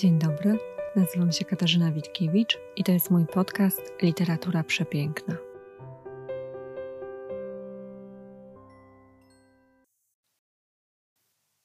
Dzień dobry, nazywam się Katarzyna Witkiewicz i to jest mój podcast Literatura Przepiękna.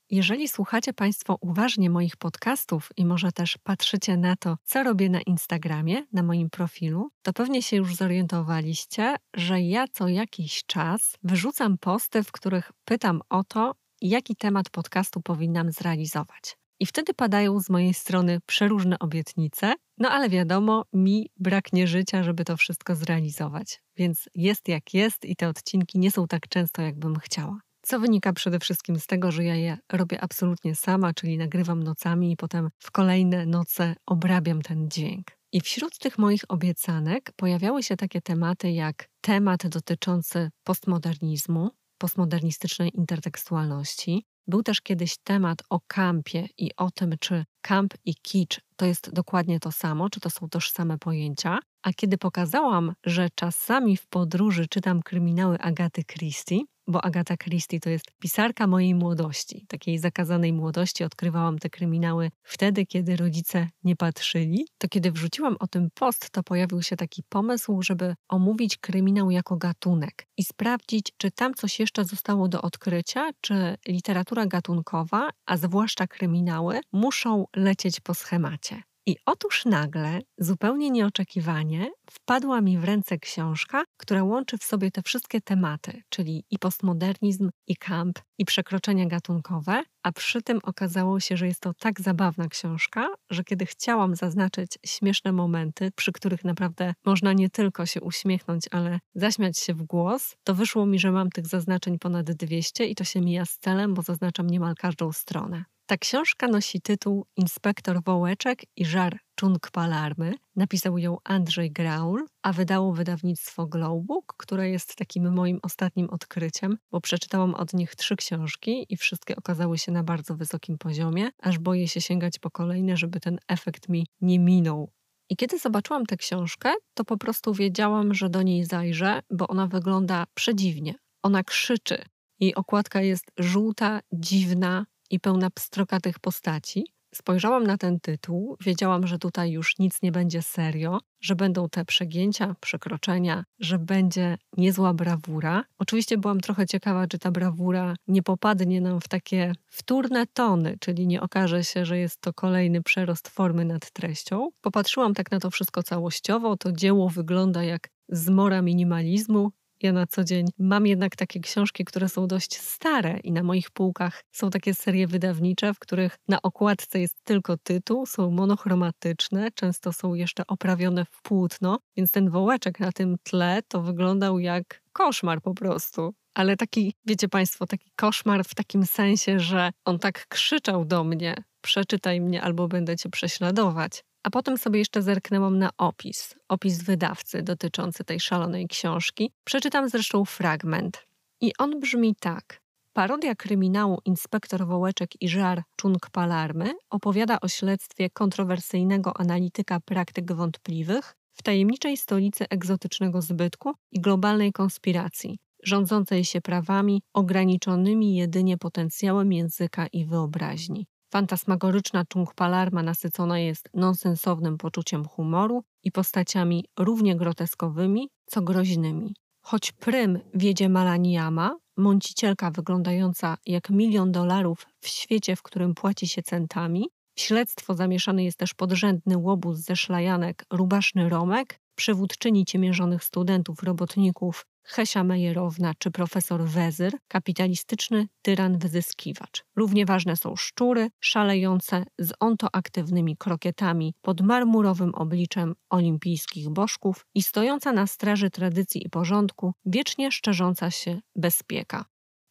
Jeżeli słuchacie Państwo uważnie moich podcastów i może też patrzycie na to, co robię na Instagramie, na moim profilu, to pewnie się już zorientowaliście, że ja co jakiś czas wyrzucam posty, w których pytam o to, jaki temat podcastu powinnam zrealizować. I wtedy padają z mojej strony przeróżne obietnice, no ale wiadomo, mi braknie życia, żeby to wszystko zrealizować. Więc jest jak jest i te odcinki nie są tak często, jakbym chciała. Co wynika przede wszystkim z tego, że ja je robię absolutnie sama, czyli nagrywam nocami i potem w kolejne noce obrabiam ten dźwięk. I wśród tych moich obiecanek pojawiały się takie tematy jak temat dotyczący postmodernizmu, postmodernistycznej intertekstualności. Był też kiedyś temat o kampie i o tym, czy kamp i kicz to jest dokładnie to samo, czy to są tożsame pojęcia. A kiedy pokazałam, że czasami w podróży czytam kryminały Agaty Christie, bo Agata Christie to jest pisarka mojej młodości, takiej zakazanej młodości. Odkrywałam te kryminały wtedy, kiedy rodzice nie patrzyli. To kiedy wrzuciłam o tym post, to pojawił się taki pomysł, żeby omówić kryminał jako gatunek i sprawdzić, czy tam coś jeszcze zostało do odkrycia, czy literatura gatunkowa, a zwłaszcza kryminały, muszą lecieć po schemacie. I otóż nagle, zupełnie nieoczekiwanie, wpadła mi w ręce książka, która łączy w sobie te wszystkie tematy, czyli i postmodernizm, i kamp, i przekroczenia gatunkowe, a przy tym okazało się, że jest to tak zabawna książka, że kiedy chciałam zaznaczyć śmieszne momenty, przy których naprawdę można nie tylko się uśmiechnąć, ale zaśmiać się w głos, to wyszło mi, że mam tych zaznaczeń ponad 200 i to się mija z celem, bo zaznaczam niemal każdą stronę. Ta książka nosi tytuł Inspektor Wołeczek i żar Czunk Palarmy. Napisał ją Andrzej Graul, a wydało wydawnictwo Glowbook, które jest takim moim ostatnim odkryciem, bo przeczytałam od nich trzy książki i wszystkie okazały się na bardzo wysokim poziomie, aż boję się sięgać po kolejne, żeby ten efekt mi nie minął. I kiedy zobaczyłam tę książkę, to po prostu wiedziałam, że do niej zajrzę, bo ona wygląda przedziwnie. Ona krzyczy. Jej okładka jest żółta, dziwna, i pełna pstrokatych postaci, spojrzałam na ten tytuł, wiedziałam, że tutaj już nic nie będzie serio, że będą te przegięcia, przekroczenia, że będzie niezła brawura. Oczywiście byłam trochę ciekawa, czy ta brawura nie popadnie nam w takie wtórne tony, czyli nie okaże się, że jest to kolejny przerost formy nad treścią. Popatrzyłam tak na to wszystko całościowo, to dzieło wygląda jak zmora minimalizmu, ja na co dzień mam jednak takie książki, które są dość stare i na moich półkach są takie serie wydawnicze, w których na okładce jest tylko tytuł, są monochromatyczne, często są jeszcze oprawione w płótno, więc ten wołeczek na tym tle to wyglądał jak koszmar po prostu ale taki, wiecie Państwo, taki koszmar w takim sensie, że on tak krzyczał do mnie: przeczytaj mnie albo będę cię prześladować. A potem sobie jeszcze zerknęłam na opis, opis wydawcy dotyczący tej szalonej książki. Przeczytam zresztą fragment. I on brzmi tak. Parodia kryminału Inspektor Wołeczek i żar Czunk Palarmy opowiada o śledztwie kontrowersyjnego analityka praktyk wątpliwych w tajemniczej stolicy egzotycznego zbytku i globalnej konspiracji, rządzącej się prawami ograniczonymi jedynie potencjałem języka i wyobraźni. Fantasmagoryczna Chung Palarma nasycona jest nonsensownym poczuciem humoru i postaciami równie groteskowymi, co groźnymi. Choć prym wiedzie Malaniyama, mącicielka wyglądająca jak milion dolarów w świecie, w którym płaci się centami, w śledztwo zamieszany jest też podrzędny łobuz ze szlajanek Rubaszny Romek, przywódczyni ciemiężonych studentów, robotników Hesia Mejerowna czy profesor Wezyr, kapitalistyczny tyran wyzyskiwacz. Równie ważne są szczury, szalejące z ontoaktywnymi krokietami pod marmurowym obliczem olimpijskich bożków i stojąca na straży tradycji i porządku, wiecznie szczerząca się bezpieka.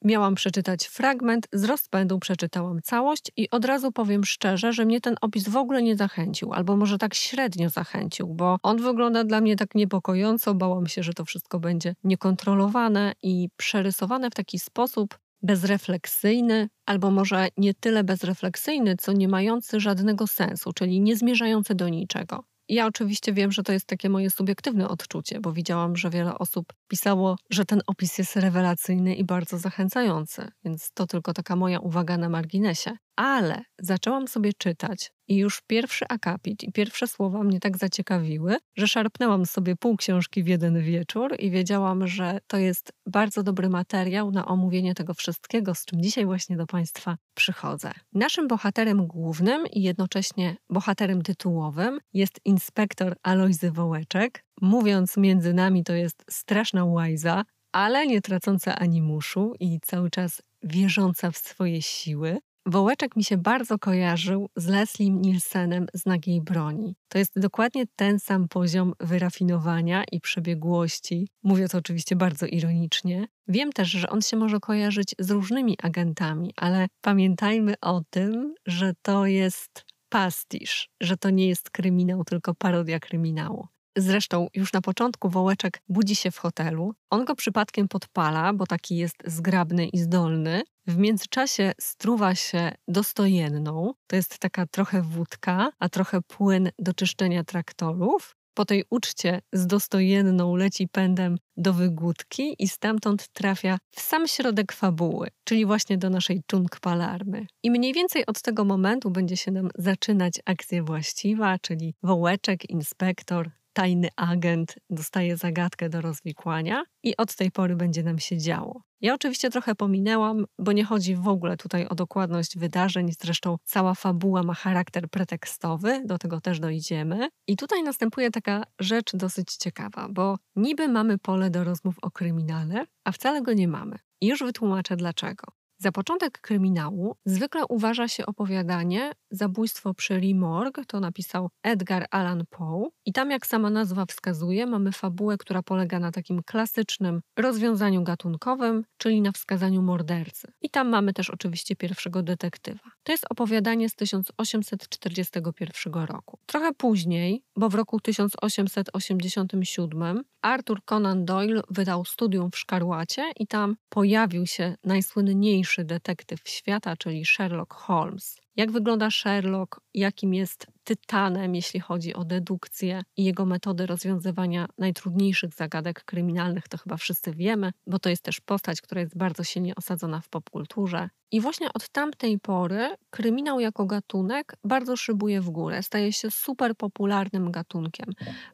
Miałam przeczytać fragment, z rozpędu przeczytałam całość i od razu powiem szczerze, że mnie ten opis w ogóle nie zachęcił, albo może tak średnio zachęcił, bo on wygląda dla mnie tak niepokojąco, bałam się, że to wszystko będzie niekontrolowane i przerysowane w taki sposób, bezrefleksyjny, albo może nie tyle bezrefleksyjny, co nie mający żadnego sensu, czyli nie zmierzający do niczego. Ja oczywiście wiem, że to jest takie moje subiektywne odczucie, bo widziałam, że wiele osób pisało, że ten opis jest rewelacyjny i bardzo zachęcający, więc to tylko taka moja uwaga na marginesie ale zaczęłam sobie czytać i już pierwszy akapit i pierwsze słowa mnie tak zaciekawiły, że szarpnęłam sobie pół książki w jeden wieczór i wiedziałam, że to jest bardzo dobry materiał na omówienie tego wszystkiego, z czym dzisiaj właśnie do Państwa przychodzę. Naszym bohaterem głównym i jednocześnie bohaterem tytułowym jest inspektor Alojzy Wołeczek. Mówiąc między nami, to jest straszna łajza, ale nie tracąca animuszu i cały czas wierząca w swoje siły, Wołeczek mi się bardzo kojarzył z Leslie Nielsenem z Nagiej Broni. To jest dokładnie ten sam poziom wyrafinowania i przebiegłości. Mówię to oczywiście bardzo ironicznie. Wiem też, że on się może kojarzyć z różnymi agentami, ale pamiętajmy o tym, że to jest pastisz, że to nie jest kryminał, tylko parodia kryminału. Zresztą już na początku Wołeczek budzi się w hotelu. On go przypadkiem podpala, bo taki jest zgrabny i zdolny. W międzyczasie struwa się dostojenną. To jest taka trochę wódka, a trochę płyn do czyszczenia traktorów. Po tej uczcie z dostojenną leci pędem do wygódki i stamtąd trafia w sam środek fabuły, czyli właśnie do naszej czunk palarmy. I mniej więcej od tego momentu będzie się nam zaczynać akcja właściwa, czyli wołeczek, inspektor, tajny agent dostaje zagadkę do rozwikłania i od tej pory będzie nam się działo. Ja oczywiście trochę pominęłam, bo nie chodzi w ogóle tutaj o dokładność wydarzeń, zresztą cała fabuła ma charakter pretekstowy, do tego też dojdziemy. I tutaj następuje taka rzecz dosyć ciekawa, bo niby mamy pole do rozmów o kryminale, a wcale go nie mamy. I już wytłumaczę dlaczego. Za początek kryminału zwykle uważa się opowiadanie Zabójstwo przy Rimorg, to napisał Edgar Allan Poe. I tam, jak sama nazwa wskazuje, mamy fabułę, która polega na takim klasycznym rozwiązaniu gatunkowym, czyli na wskazaniu mordercy. I tam mamy też oczywiście pierwszego detektywa. To jest opowiadanie z 1841 roku. Trochę później, bo w roku 1887 Arthur Conan Doyle wydał studium w Szkarłacie i tam pojawił się najsłynniejszy najlepszy detektyw świata, czyli Sherlock Holmes. Jak wygląda Sherlock, jakim jest tytanem, jeśli chodzi o dedukcję i jego metody rozwiązywania najtrudniejszych zagadek kryminalnych, to chyba wszyscy wiemy, bo to jest też postać, która jest bardzo silnie osadzona w popkulturze. I właśnie od tamtej pory kryminał jako gatunek bardzo szybuje w górę, staje się super popularnym gatunkiem,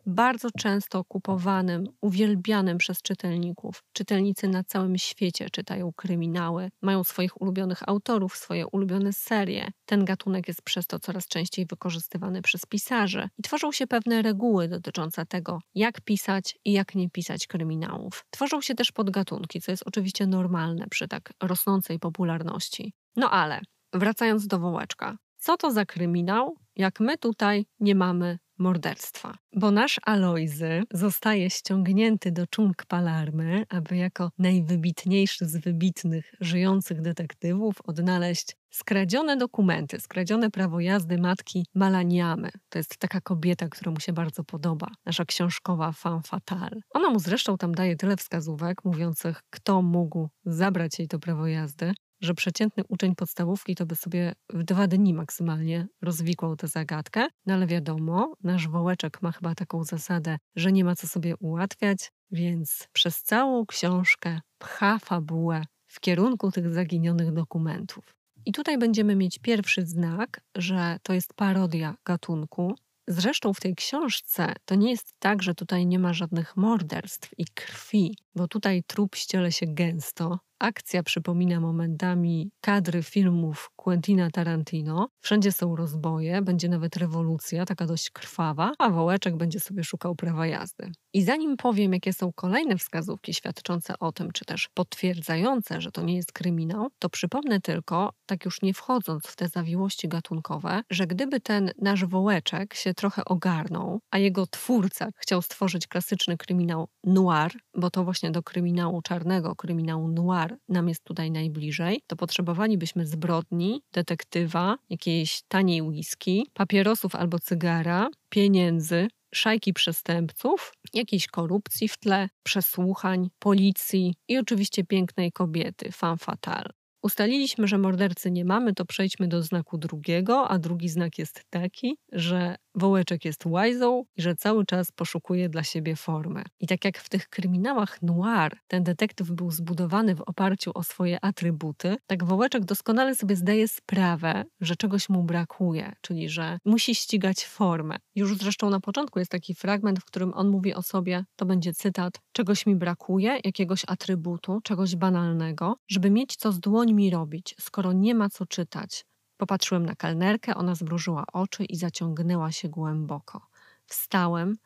bardzo często kupowanym, uwielbianym przez czytelników. Czytelnicy na całym świecie czytają kryminały, mają swoich ulubionych autorów, swoje ulubione serie. Ten gatunek jest przez to coraz częściej wykorzystywany przez pisarzy i tworzą się pewne reguły dotyczące tego, jak pisać i jak nie pisać kryminałów. Tworzą się też podgatunki, co jest oczywiście normalne przy tak rosnącej popularności. No ale, wracając do wołeczka, co to za kryminał, jak my tutaj nie mamy morderstwa. Bo nasz Alojzy zostaje ściągnięty do czung Palarmy, aby jako najwybitniejszy z wybitnych żyjących detektywów odnaleźć Skradzione dokumenty, skradzione prawo jazdy matki Malaniamy. To jest taka kobieta, która mu się bardzo podoba, nasza książkowa fan fatale. Ona mu zresztą tam daje tyle wskazówek mówiących, kto mógł zabrać jej to prawo jazdy, że przeciętny uczeń podstawówki to by sobie w dwa dni maksymalnie rozwikłał tę zagadkę. No ale wiadomo, nasz wołeczek ma chyba taką zasadę, że nie ma co sobie ułatwiać, więc przez całą książkę pcha fabułę w kierunku tych zaginionych dokumentów. I tutaj będziemy mieć pierwszy znak, że to jest parodia gatunku. Zresztą w tej książce to nie jest tak, że tutaj nie ma żadnych morderstw i krwi, bo tutaj trup ściele się gęsto, Akcja przypomina momentami kadry filmów Quentina Tarantino. Wszędzie są rozboje, będzie nawet rewolucja, taka dość krwawa, a Wołeczek będzie sobie szukał prawa jazdy. I zanim powiem, jakie są kolejne wskazówki świadczące o tym, czy też potwierdzające, że to nie jest kryminał, to przypomnę tylko, tak już nie wchodząc w te zawiłości gatunkowe, że gdyby ten nasz Wołeczek się trochę ogarnął, a jego twórca chciał stworzyć klasyczny kryminał noir, bo to właśnie do kryminału czarnego, kryminału noir, nam jest tutaj najbliżej, to potrzebowalibyśmy zbrodni, detektywa, jakiejś taniej whisky, papierosów albo cygara, pieniędzy, szajki przestępców, jakiejś korupcji w tle, przesłuchań, policji i oczywiście pięknej kobiety, fan fatal. Ustaliliśmy, że mordercy nie mamy, to przejdźmy do znaku drugiego, a drugi znak jest taki, że Wołeczek jest łajzą i że cały czas poszukuje dla siebie formy. I tak jak w tych kryminałach noir ten detektyw był zbudowany w oparciu o swoje atrybuty, tak Wołeczek doskonale sobie zdaje sprawę, że czegoś mu brakuje, czyli że musi ścigać formę. Już zresztą na początku jest taki fragment, w którym on mówi o sobie, to będzie cytat, czegoś mi brakuje, jakiegoś atrybutu, czegoś banalnego, żeby mieć co z dłońmi robić, skoro nie ma co czytać, Popatrzyłem na kelnerkę, ona zmrużyła oczy i zaciągnęła się głęboko. Wstałem,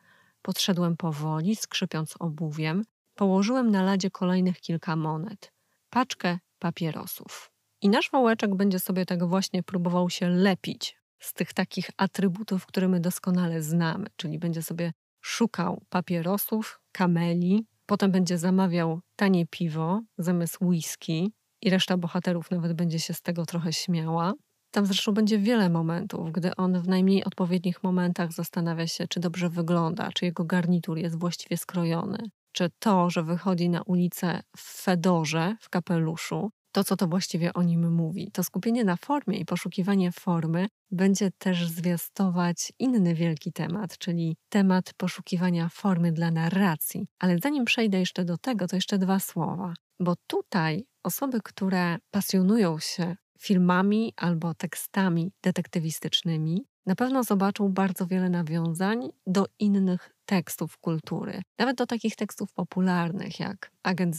podszedłem powoli, skrzypiąc obuwiem, położyłem na ladzie kolejnych kilka monet, paczkę papierosów. I nasz wałeczek będzie sobie tak właśnie próbował się lepić z tych takich atrybutów, które my doskonale znamy, czyli będzie sobie szukał papierosów, kameli, potem będzie zamawiał tanie piwo zamiast whisky i reszta bohaterów nawet będzie się z tego trochę śmiała. Tam zresztą będzie wiele momentów, gdy on w najmniej odpowiednich momentach zastanawia się, czy dobrze wygląda, czy jego garnitur jest właściwie skrojony, czy to, że wychodzi na ulicę w fedorze, w kapeluszu, to, co to właściwie o nim mówi. To skupienie na formie i poszukiwanie formy będzie też zwiastować inny wielki temat, czyli temat poszukiwania formy dla narracji. Ale zanim przejdę jeszcze do tego, to jeszcze dwa słowa, bo tutaj osoby, które pasjonują się filmami albo tekstami detektywistycznymi, na pewno zobaczył bardzo wiele nawiązań do innych tekstów kultury, nawet do takich tekstów popularnych jak Agent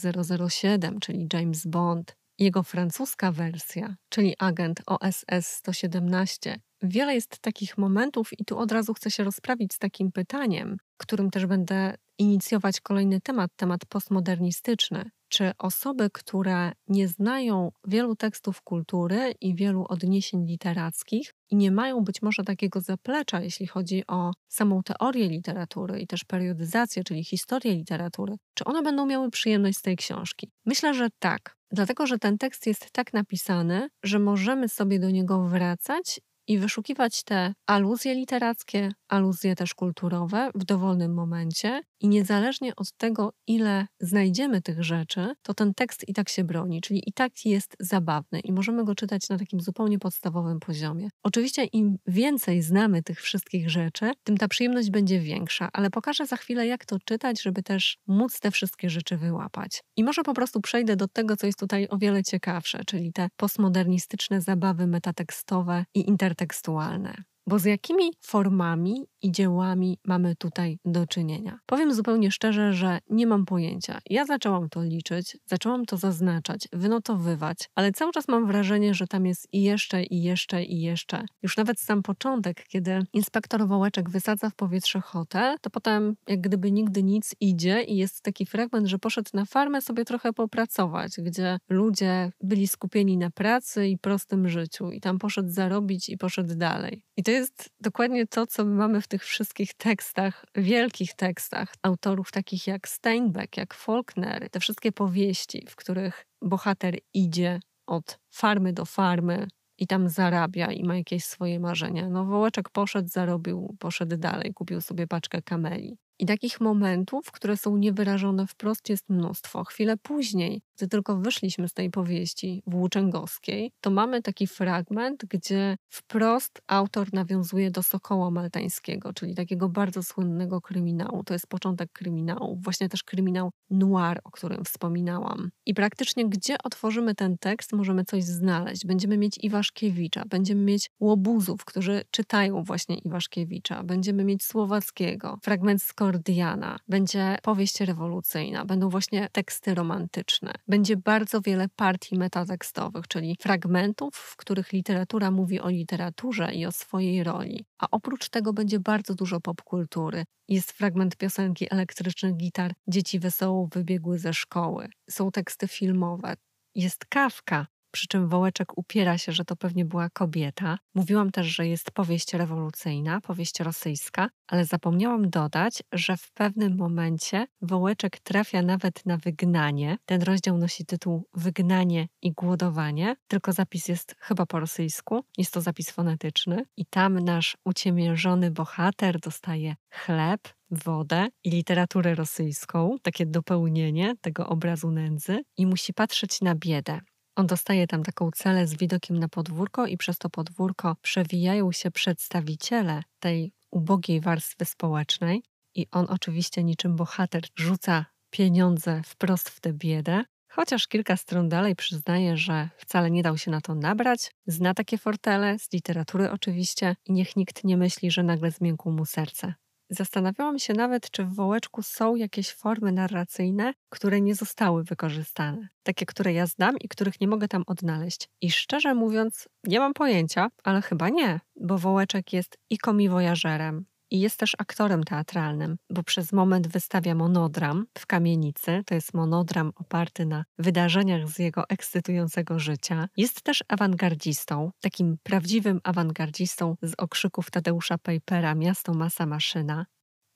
007, czyli James Bond, jego francuska wersja, czyli agent OSS 117, Wiele jest takich momentów, i tu od razu chcę się rozprawić z takim pytaniem, którym też będę inicjować kolejny temat, temat postmodernistyczny. Czy osoby, które nie znają wielu tekstów kultury i wielu odniesień literackich i nie mają być może takiego zaplecza, jeśli chodzi o samą teorię literatury i też periodyzację, czyli historię literatury, czy one będą miały przyjemność z tej książki? Myślę, że tak. Dlatego, że ten tekst jest tak napisany, że możemy sobie do niego wracać i wyszukiwać te aluzje literackie, aluzje też kulturowe w dowolnym momencie i niezależnie od tego, ile znajdziemy tych rzeczy, to ten tekst i tak się broni, czyli i tak jest zabawny i możemy go czytać na takim zupełnie podstawowym poziomie. Oczywiście im więcej znamy tych wszystkich rzeczy, tym ta przyjemność będzie większa, ale pokażę za chwilę, jak to czytać, żeby też móc te wszystkie rzeczy wyłapać. I może po prostu przejdę do tego, co jest tutaj o wiele ciekawsze, czyli te postmodernistyczne zabawy metatekstowe i interpretacje tekstualne. Bo z jakimi formami i dziełami mamy tutaj do czynienia? Powiem zupełnie szczerze, że nie mam pojęcia. Ja zaczęłam to liczyć, zaczęłam to zaznaczać, wynotowywać, ale cały czas mam wrażenie, że tam jest i jeszcze, i jeszcze, i jeszcze. Już nawet sam początek, kiedy inspektor Wołeczek wysadza w powietrze hotel, to potem jak gdyby nigdy nic idzie i jest taki fragment, że poszedł na farmę sobie trochę popracować, gdzie ludzie byli skupieni na pracy i prostym życiu i tam poszedł zarobić i poszedł dalej. I to jest dokładnie to, co my mamy w tych wszystkich tekstach, wielkich tekstach autorów takich jak Steinbeck, jak Faulkner, te wszystkie powieści, w których bohater idzie od farmy do farmy, i tam zarabia i ma jakieś swoje marzenia. No, wołeczek poszedł, zarobił, poszedł dalej, kupił sobie paczkę kameli. I takich momentów, które są niewyrażone wprost, jest mnóstwo. Chwilę później gdy tylko wyszliśmy z tej powieści włóczęgowskiej, to mamy taki fragment, gdzie wprost autor nawiązuje do Sokoła Maltańskiego, czyli takiego bardzo słynnego kryminału. To jest początek kryminału, właśnie też kryminał noir, o którym wspominałam. I praktycznie gdzie otworzymy ten tekst, możemy coś znaleźć. Będziemy mieć Iwaszkiewicza, będziemy mieć łobuzów, którzy czytają właśnie Iwaszkiewicza, będziemy mieć Słowackiego, fragment Skordiana, będzie powieść rewolucyjna, będą właśnie teksty romantyczne będzie bardzo wiele partii metatekstowych, czyli fragmentów, w których literatura mówi o literaturze i o swojej roli. A oprócz tego będzie bardzo dużo popkultury. Jest fragment piosenki elektrycznych gitar Dzieci wesoło wybiegły ze szkoły. Są teksty filmowe. Jest kawka, przy czym Wołeczek upiera się, że to pewnie była kobieta. Mówiłam też, że jest powieść rewolucyjna, powieść rosyjska, ale zapomniałam dodać, że w pewnym momencie Wołeczek trafia nawet na wygnanie. Ten rozdział nosi tytuł Wygnanie i głodowanie, tylko zapis jest chyba po rosyjsku, jest to zapis fonetyczny i tam nasz uciemiężony bohater dostaje chleb, wodę i literaturę rosyjską, takie dopełnienie tego obrazu nędzy i musi patrzeć na biedę. On dostaje tam taką celę z widokiem na podwórko i przez to podwórko przewijają się przedstawiciele tej ubogiej warstwy społecznej i on oczywiście niczym bohater rzuca pieniądze wprost w tę biedę, chociaż kilka stron dalej przyznaje, że wcale nie dał się na to nabrać, zna takie fortele, z literatury oczywiście i niech nikt nie myśli, że nagle zmiękło mu serce. Zastanawiałam się nawet, czy w Wołeczku są jakieś formy narracyjne, które nie zostały wykorzystane. Takie, które ja znam i których nie mogę tam odnaleźć. I szczerze mówiąc, nie mam pojęcia, ale chyba nie, bo Wołeczek jest i komiwojażerem, i jest też aktorem teatralnym, bo przez moment wystawia monodram w kamienicy. To jest monodram oparty na wydarzeniach z jego ekscytującego życia. Jest też awangardzistą, takim prawdziwym awangardzistą z okrzyków Tadeusza Pejpera Miasto Masa Maszyna.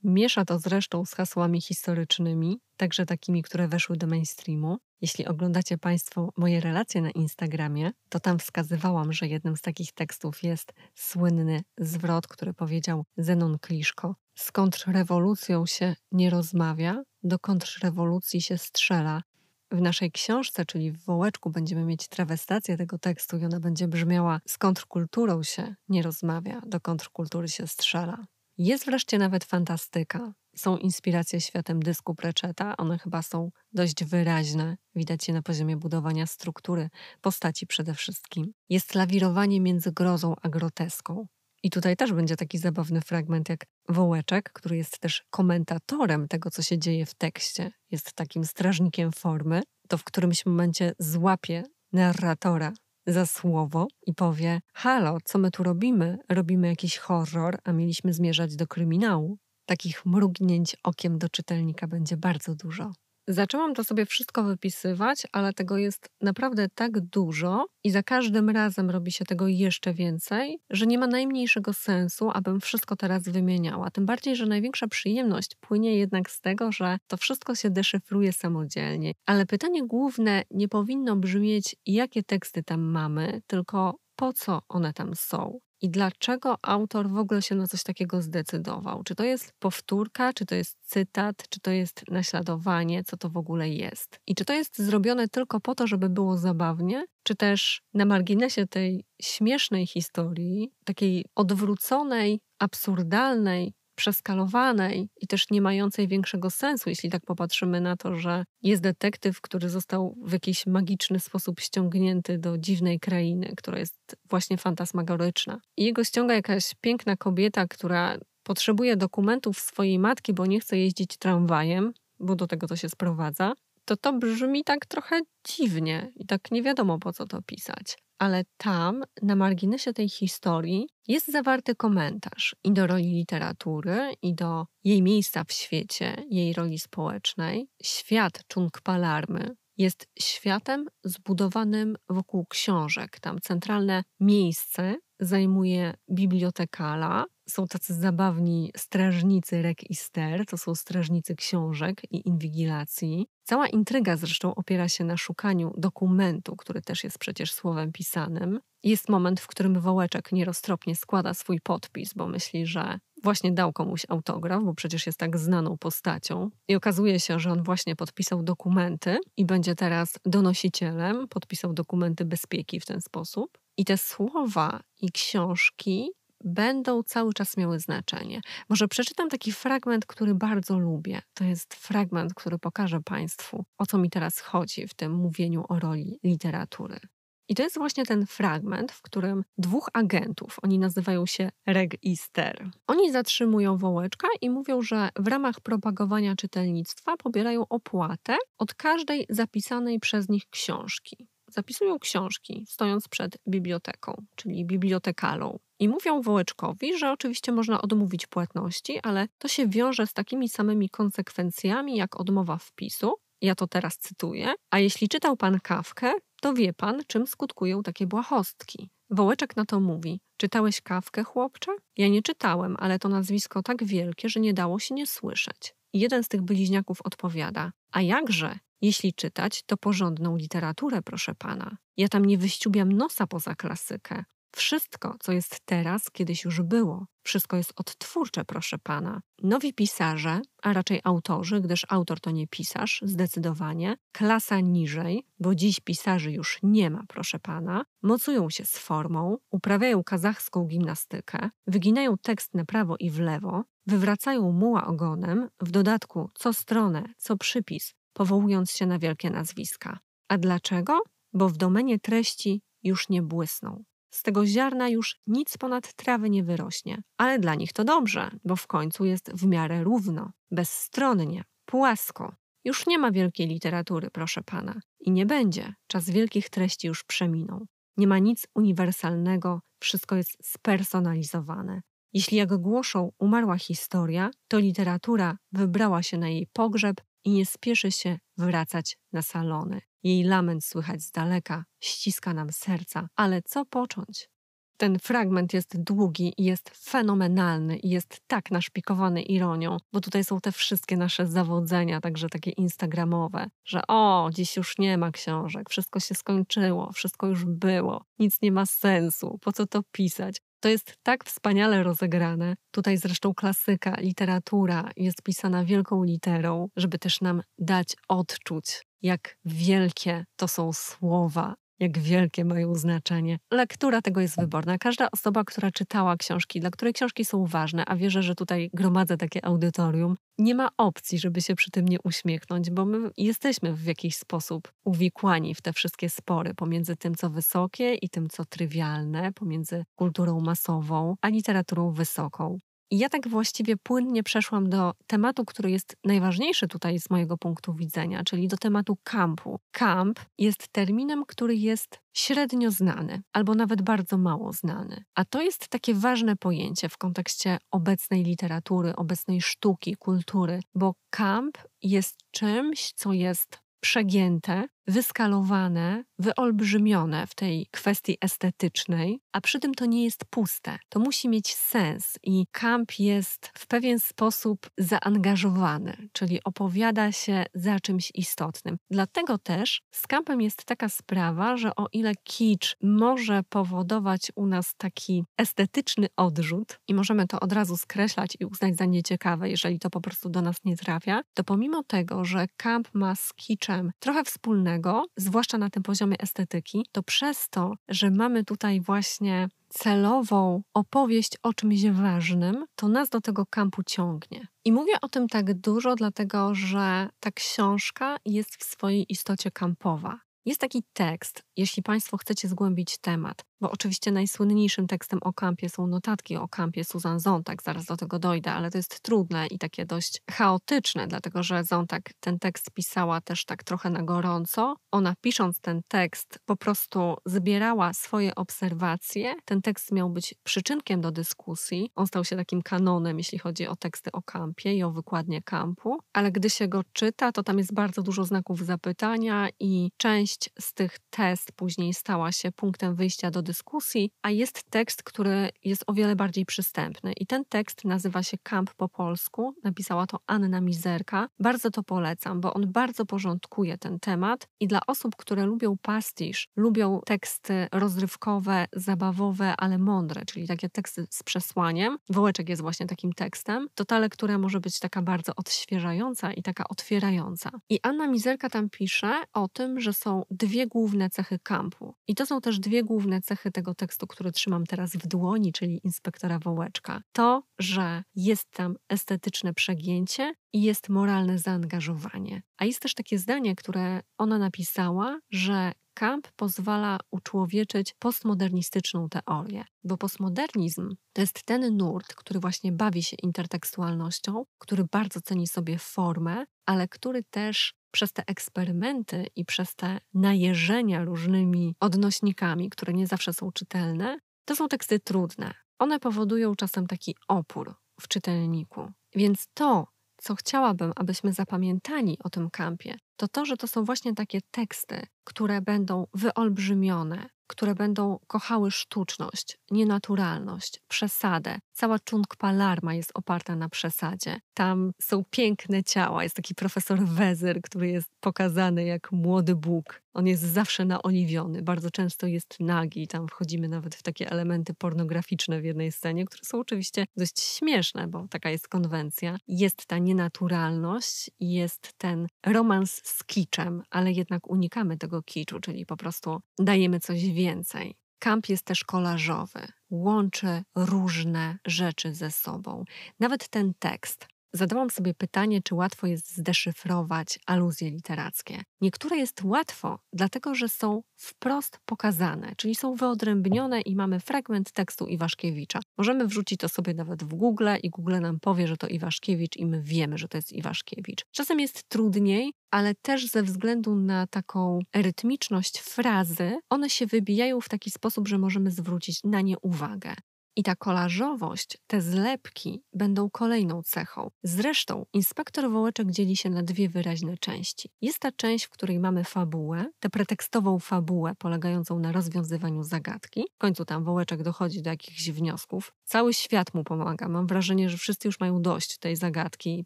Miesza to zresztą z hasłami historycznymi, także takimi, które weszły do mainstreamu. Jeśli oglądacie Państwo moje relacje na Instagramie, to tam wskazywałam, że jednym z takich tekstów jest słynny zwrot, który powiedział Zenon Kliszko. Z kontrrewolucją się nie rozmawia, do kontrrewolucji się strzela. W naszej książce, czyli w Wołeczku, będziemy mieć trawestację tego tekstu i ona będzie brzmiała z kontrkulturą się nie rozmawia, do kontrkultury się strzela. Jest wreszcie nawet fantastyka. Są inspiracje światem dysku Preczeta, one chyba są dość wyraźne, widać je na poziomie budowania struktury, postaci przede wszystkim. Jest lawirowanie między grozą a groteską. I tutaj też będzie taki zabawny fragment jak Wołeczek, który jest też komentatorem tego, co się dzieje w tekście, jest takim strażnikiem formy, to w którymś momencie złapie narratora za słowo i powie: Halo, co my tu robimy? Robimy jakiś horror, a mieliśmy zmierzać do kryminału. Takich mrugnięć okiem do czytelnika będzie bardzo dużo. Zaczęłam to sobie wszystko wypisywać, ale tego jest naprawdę tak dużo i za każdym razem robi się tego jeszcze więcej, że nie ma najmniejszego sensu, abym wszystko teraz wymieniała. Tym bardziej, że największa przyjemność płynie jednak z tego, że to wszystko się deszyfruje samodzielnie. Ale pytanie główne nie powinno brzmieć, jakie teksty tam mamy, tylko po co one tam są i dlaczego autor w ogóle się na coś takiego zdecydował? Czy to jest powtórka, czy to jest cytat, czy to jest naśladowanie, co to w ogóle jest? I czy to jest zrobione tylko po to, żeby było zabawnie, czy też na marginesie tej śmiesznej historii, takiej odwróconej, absurdalnej przeskalowanej i też nie mającej większego sensu, jeśli tak popatrzymy na to, że jest detektyw, który został w jakiś magiczny sposób ściągnięty do dziwnej krainy, która jest właśnie fantasmagoryczna. I jego ściąga jakaś piękna kobieta, która potrzebuje dokumentów swojej matki, bo nie chce jeździć tramwajem, bo do tego to się sprowadza to to brzmi tak trochę dziwnie i tak nie wiadomo po co to pisać. Ale tam, na marginesie tej historii, jest zawarty komentarz i do roli literatury, i do jej miejsca w świecie, jej roli społecznej. Świat Czung Palarmy jest światem zbudowanym wokół książek. Tam centralne miejsce zajmuje bibliotekala. Są tacy zabawni strażnicy rek i ster, to są strażnicy książek i inwigilacji. Cała intryga zresztą opiera się na szukaniu dokumentu, który też jest przecież słowem pisanym. Jest moment, w którym Wołeczek nieroztropnie składa swój podpis, bo myśli, że właśnie dał komuś autograf, bo przecież jest tak znaną postacią. I okazuje się, że on właśnie podpisał dokumenty i będzie teraz donosicielem, podpisał dokumenty bezpieki w ten sposób. I te słowa i książki będą cały czas miały znaczenie. Może przeczytam taki fragment, który bardzo lubię. To jest fragment, który pokaże Państwu, o co mi teraz chodzi w tym mówieniu o roli literatury. I to jest właśnie ten fragment, w którym dwóch agentów, oni nazywają się Register, oni zatrzymują Wołeczka i mówią, że w ramach propagowania czytelnictwa pobierają opłatę od każdej zapisanej przez nich książki zapisują książki, stojąc przed biblioteką, czyli bibliotekalą. I mówią Wołeczkowi, że oczywiście można odmówić płatności, ale to się wiąże z takimi samymi konsekwencjami jak odmowa wpisu. Ja to teraz cytuję. A jeśli czytał pan kawkę, to wie pan, czym skutkują takie błahostki. Wołeczek na to mówi: Czytałeś kawkę, chłopcze? Ja nie czytałem, ale to nazwisko tak wielkie, że nie dało się nie słyszeć. I jeden z tych bliźniaków odpowiada: A jakże? Jeśli czytać, to porządną literaturę, proszę pana. Ja tam nie wyściubiam nosa poza klasykę. Wszystko, co jest teraz, kiedyś już było. Wszystko jest odtwórcze, proszę pana. Nowi pisarze, a raczej autorzy, gdyż autor to nie pisarz, zdecydowanie, klasa niżej, bo dziś pisarzy już nie ma, proszę pana, mocują się z formą, uprawiają kazachską gimnastykę, wyginają tekst na prawo i w lewo, wywracają muła ogonem, w dodatku co stronę, co przypis, powołując się na wielkie nazwiska. A dlaczego? Bo w domenie treści już nie błysną. Z tego ziarna już nic ponad trawy nie wyrośnie, ale dla nich to dobrze, bo w końcu jest w miarę równo, bezstronnie, płasko. Już nie ma wielkiej literatury, proszę pana, i nie będzie. Czas wielkich treści już przeminął. Nie ma nic uniwersalnego, wszystko jest spersonalizowane. Jeśli jak głoszą umarła historia, to literatura wybrała się na jej pogrzeb i nie spieszy się wracać na salony. Jej lament słychać z daleka, ściska nam serca, ale co począć? Ten fragment jest długi i jest fenomenalny i jest tak naszpikowany ironią, bo tutaj są te wszystkie nasze zawodzenia, także takie instagramowe, że o, dziś już nie ma książek, wszystko się skończyło, wszystko już było, nic nie ma sensu, po co to pisać, to jest tak wspaniale rozegrane. Tutaj zresztą klasyka, literatura jest pisana wielką literą, żeby też nam dać odczuć, jak wielkie to są słowa, jak wielkie mają znaczenie. Lektura tego jest wyborna. Każda osoba, która czytała książki, dla której książki są ważne, a wierzę, że tutaj gromadzę takie audytorium, nie ma opcji, żeby się przy tym nie uśmiechnąć, bo my jesteśmy w jakiś sposób uwikłani w te wszystkie spory pomiędzy tym, co wysokie i tym, co trywialne, pomiędzy kulturą masową a literaturą wysoką. I ja tak właściwie płynnie przeszłam do tematu, który jest najważniejszy tutaj z mojego punktu widzenia, czyli do tematu kampu. Kamp jest terminem, który jest średnio znany albo nawet bardzo mało znany. A to jest takie ważne pojęcie w kontekście obecnej literatury, obecnej sztuki, kultury, bo kamp jest czymś, co jest przegięte, wyskalowane, wyolbrzymione w tej kwestii estetycznej, a przy tym to nie jest puste. To musi mieć sens i kamp jest w pewien sposób zaangażowany, czyli opowiada się za czymś istotnym. Dlatego też z kampem jest taka sprawa, że o ile kicz może powodować u nas taki estetyczny odrzut i możemy to od razu skreślać i uznać za nieciekawe, jeżeli to po prostu do nas nie trafia, to pomimo tego, że kamp ma z kiczem trochę wspólnego, innego, zwłaszcza na tym poziomie estetyki, to przez to, że mamy tutaj właśnie celową opowieść o czymś ważnym, to nas do tego kampu ciągnie. I mówię o tym tak dużo, dlatego że ta książka jest w swojej istocie kampowa. Jest taki tekst, jeśli Państwo chcecie zgłębić temat bo oczywiście najsłynniejszym tekstem o kampie są notatki o kampie Susan Zontak, zaraz do tego dojdę, ale to jest trudne i takie dość chaotyczne, dlatego że Zontak ten tekst pisała też tak trochę na gorąco. Ona pisząc ten tekst po prostu zbierała swoje obserwacje. Ten tekst miał być przyczynkiem do dyskusji. On stał się takim kanonem, jeśli chodzi o teksty o kampie i o wykładnię kampu, ale gdy się go czyta, to tam jest bardzo dużo znaków zapytania i część z tych test później stała się punktem wyjścia do dyskusji dyskusji, a jest tekst, który jest o wiele bardziej przystępny. I ten tekst nazywa się Camp po polsku. Napisała to Anna Mizerka. Bardzo to polecam, bo on bardzo porządkuje ten temat i dla osób, które lubią pastisz, lubią teksty rozrywkowe, zabawowe, ale mądre, czyli takie teksty z przesłaniem, Wołeczek jest właśnie takim tekstem, to ta lektura może być taka bardzo odświeżająca i taka otwierająca. I Anna Mizerka tam pisze o tym, że są dwie główne cechy kampu. I to są też dwie główne cechy cechy tego tekstu, który trzymam teraz w dłoni, czyli inspektora Wołeczka, to, że jest tam estetyczne przegięcie i jest moralne zaangażowanie. A jest też takie zdanie, które ona napisała, że Camp pozwala uczłowieczyć postmodernistyczną teorię, bo postmodernizm to jest ten nurt, który właśnie bawi się intertekstualnością, który bardzo ceni sobie formę, ale który też przez te eksperymenty i przez te najeżenia różnymi odnośnikami, które nie zawsze są czytelne, to są teksty trudne. One powodują czasem taki opór w czytelniku. Więc to, co chciałabym, abyśmy zapamiętali o tym kampie, to to, że to są właśnie takie teksty, które będą wyolbrzymione, które będą kochały sztuczność, nienaturalność, przesadę, Cała Tungpa Larma jest oparta na przesadzie. Tam są piękne ciała. Jest taki profesor Wezer, który jest pokazany jak młody Bóg. On jest zawsze naoliwiony, bardzo często jest nagi. Tam wchodzimy nawet w takie elementy pornograficzne w jednej scenie, które są oczywiście dość śmieszne, bo taka jest konwencja. Jest ta nienaturalność, jest ten romans z kiczem, ale jednak unikamy tego kiczu, czyli po prostu dajemy coś więcej. Kamp jest też kolażowy, łączy różne rzeczy ze sobą. Nawet ten tekst Zadałam sobie pytanie, czy łatwo jest zdeszyfrować aluzje literackie. Niektóre jest łatwo, dlatego że są wprost pokazane, czyli są wyodrębnione i mamy fragment tekstu Iwaszkiewicza. Możemy wrzucić to sobie nawet w Google i Google nam powie, że to Iwaszkiewicz i my wiemy, że to jest Iwaszkiewicz. Czasem jest trudniej, ale też ze względu na taką rytmiczność frazy, one się wybijają w taki sposób, że możemy zwrócić na nie uwagę. I ta kolażowość, te zlepki będą kolejną cechą. Zresztą inspektor Wołeczek dzieli się na dwie wyraźne części. Jest ta część, w której mamy fabułę, tę pretekstową fabułę polegającą na rozwiązywaniu zagadki. W końcu tam Wołeczek dochodzi do jakichś wniosków. Cały świat mu pomaga. Mam wrażenie, że wszyscy już mają dość tej zagadki.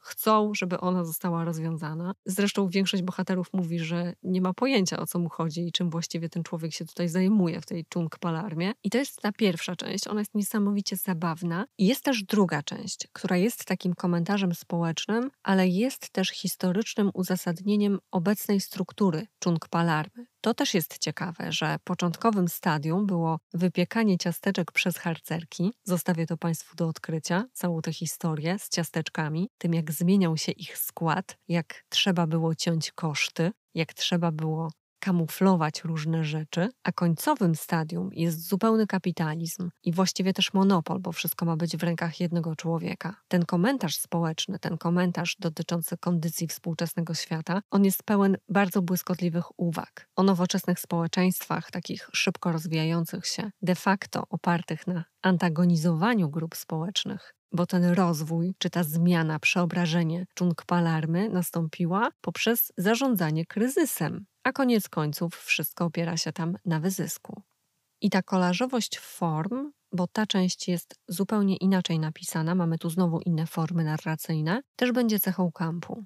Chcą, żeby ona została rozwiązana. Zresztą większość bohaterów mówi, że nie ma pojęcia o co mu chodzi i czym właściwie ten człowiek się tutaj zajmuje w tej Chung Palarmie. I to jest ta pierwsza część. Ona jest niesamowita niesamowicie zabawna. I jest też druga część, która jest takim komentarzem społecznym, ale jest też historycznym uzasadnieniem obecnej struktury czunk palarmy. To też jest ciekawe, że początkowym stadium było wypiekanie ciasteczek przez harcerki. Zostawię to Państwu do odkrycia, całą tę historię z ciasteczkami, tym jak zmieniał się ich skład, jak trzeba było ciąć koszty, jak trzeba było kamuflować różne rzeczy, a końcowym stadium jest zupełny kapitalizm i właściwie też monopol, bo wszystko ma być w rękach jednego człowieka. Ten komentarz społeczny, ten komentarz dotyczący kondycji współczesnego świata, on jest pełen bardzo błyskotliwych uwag o nowoczesnych społeczeństwach, takich szybko rozwijających się, de facto opartych na antagonizowaniu grup społecznych, bo ten rozwój czy ta zmiana, przeobrażenie palarmy nastąpiła poprzez zarządzanie kryzysem, a koniec końców wszystko opiera się tam na wyzysku. I ta kolażowość form, bo ta część jest zupełnie inaczej napisana, mamy tu znowu inne formy narracyjne, też będzie cechą kampu.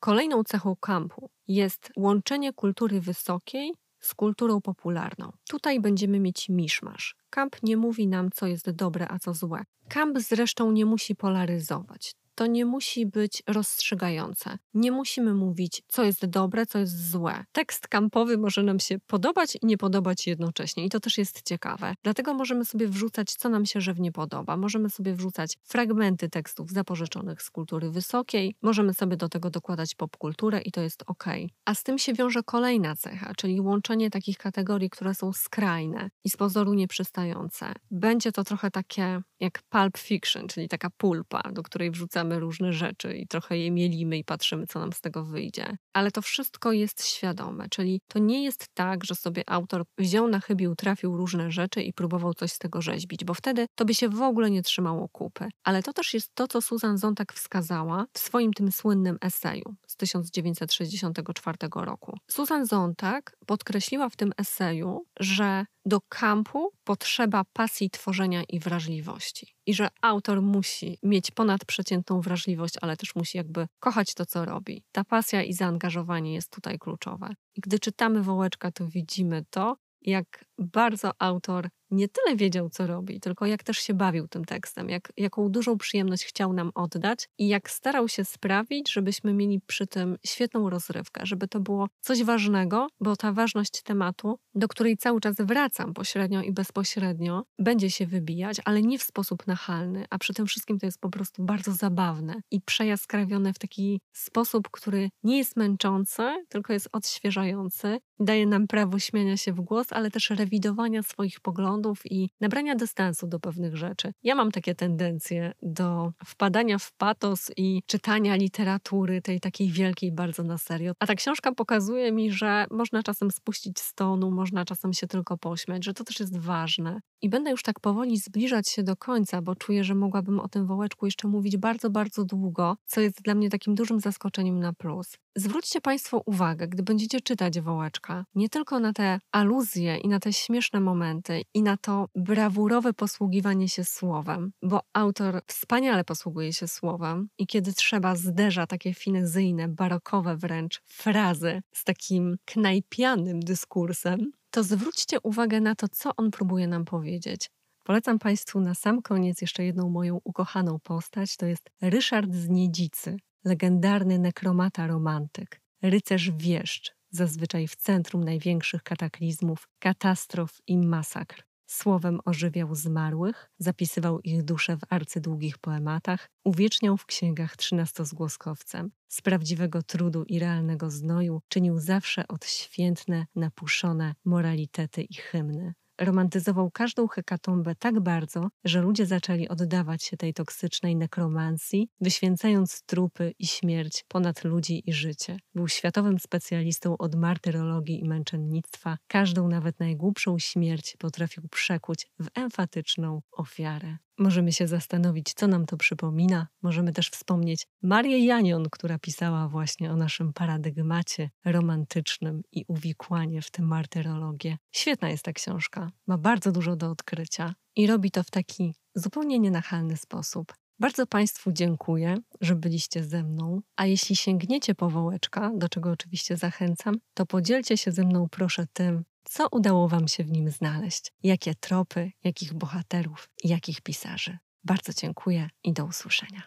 Kolejną cechą kampu jest łączenie kultury wysokiej z kulturą popularną. Tutaj będziemy mieć miszmasz. Kamp nie mówi nam, co jest dobre, a co złe. Kamp zresztą nie musi polaryzować to nie musi być rozstrzygające. Nie musimy mówić, co jest dobre, co jest złe. Tekst kampowy może nam się podobać i nie podobać jednocześnie, i to też jest ciekawe. Dlatego możemy sobie wrzucać, co nam się żywnie podoba. Możemy sobie wrzucać fragmenty tekstów zapożyczonych z kultury wysokiej, możemy sobie do tego dokładać popkulturę i to jest ok. A z tym się wiąże kolejna cecha, czyli łączenie takich kategorii, które są skrajne i z pozoru nieprzystające. Będzie to trochę takie jak pulp fiction, czyli taka pulpa, do której wrzucamy różne rzeczy i trochę je mielimy i patrzymy, co nam z tego wyjdzie. Ale to wszystko jest świadome, czyli to nie jest tak, że sobie autor wziął na chybił, trafił różne rzeczy i próbował coś z tego rzeźbić, bo wtedy to by się w ogóle nie trzymało kupy. Ale to też jest to, co Susan Zontak wskazała w swoim tym słynnym eseju z 1964 roku. Susan Zontak podkreśliła w tym eseju, że do kampu potrzeba pasji tworzenia i wrażliwości. I że autor musi mieć ponadprzeciętną wrażliwość, ale też musi jakby kochać to, co robi. Ta pasja i zaangażowanie jest tutaj kluczowe. I gdy czytamy Wołeczka, to widzimy to, jak bardzo autor nie tyle wiedział, co robi, tylko jak też się bawił tym tekstem, jak, jaką dużą przyjemność chciał nam oddać i jak starał się sprawić, żebyśmy mieli przy tym świetną rozrywkę, żeby to było coś ważnego, bo ta ważność tematu, do której cały czas wracam pośrednio i bezpośrednio, będzie się wybijać, ale nie w sposób nachalny, a przy tym wszystkim to jest po prostu bardzo zabawne i przejaskrawione w taki sposób, który nie jest męczący, tylko jest odświeżający, daje nam prawo śmiania się w głos, ale też rewidowania swoich poglądów poglądów i nabrania dystansu do pewnych rzeczy. Ja mam takie tendencje do wpadania w patos i czytania literatury, tej takiej wielkiej bardzo na serio. A ta książka pokazuje mi, że można czasem spuścić z tonu, można czasem się tylko pośmiać, że to też jest ważne. I będę już tak powoli zbliżać się do końca, bo czuję, że mogłabym o tym wołeczku jeszcze mówić bardzo, bardzo długo, co jest dla mnie takim dużym zaskoczeniem na plus. Zwróćcie Państwo uwagę, gdy będziecie czytać wołaczka, nie tylko na te aluzje i na te śmieszne momenty i na to brawurowe posługiwanie się słowem, bo autor wspaniale posługuje się słowem i kiedy trzeba zderza takie finezyjne, barokowe wręcz frazy z takim knajpianym dyskursem, to zwróćcie uwagę na to, co on próbuje nam powiedzieć. Polecam Państwu na sam koniec jeszcze jedną moją ukochaną postać, to jest Ryszard z Niedzicy, legendarny nekromata romantyk, rycerz wieszcz, zazwyczaj w centrum największych kataklizmów, katastrof i masakr. Słowem ożywiał zmarłych, zapisywał ich dusze w arcydługich poematach, uwieczniał w księgach trzynastozgłoskowcem. Z prawdziwego trudu i realnego znoju czynił zawsze odświętne, napuszone moralitety i hymny romantyzował każdą hekatombę tak bardzo, że ludzie zaczęli oddawać się tej toksycznej nekromancji, wyświęcając trupy i śmierć ponad ludzi i życie. Był światowym specjalistą od martyrologii i męczennictwa. Każdą, nawet najgłupszą śmierć potrafił przekuć w emfatyczną ofiarę. Możemy się zastanowić, co nam to przypomina. Możemy też wspomnieć Marię Janion, która pisała właśnie o naszym paradygmacie romantycznym i uwikłanie w tę martyrologię. Świetna jest ta książka, ma bardzo dużo do odkrycia i robi to w taki zupełnie nienachalny sposób. Bardzo Państwu dziękuję, że byliście ze mną, a jeśli sięgniecie po wołeczka, do czego oczywiście zachęcam, to podzielcie się ze mną proszę tym, co udało Wam się w nim znaleźć? Jakie tropy, jakich bohaterów, jakich pisarzy? Bardzo dziękuję i do usłyszenia.